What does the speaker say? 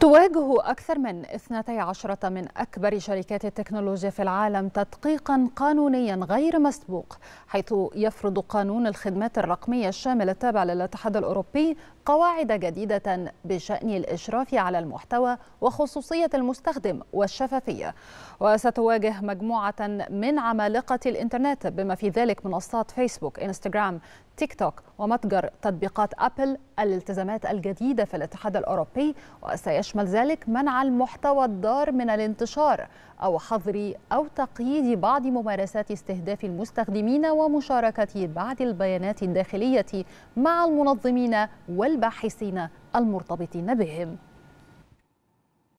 تواجه أكثر من 12 من أكبر شركات التكنولوجيا في العالم تدقيقا قانونيا غير مسبوق حيث يفرض قانون الخدمات الرقمية الشامل التابع للاتحاد الأوروبي قواعد جديدة بشأن الإشراف على المحتوى وخصوصية المستخدم والشفافية وستواجه مجموعة من عمالقة الإنترنت بما في ذلك منصات فيسبوك إنستغرام تيك توك ومتجر تطبيقات أبل الالتزامات الجديدة في الاتحاد الأوروبي وسيشمل يشمل ذلك منع المحتوى الضار من الانتشار أو حظر أو تقييد بعض ممارسات استهداف المستخدمين ومشاركة بعض البيانات الداخلية مع المنظمين والباحثين المرتبطين بهم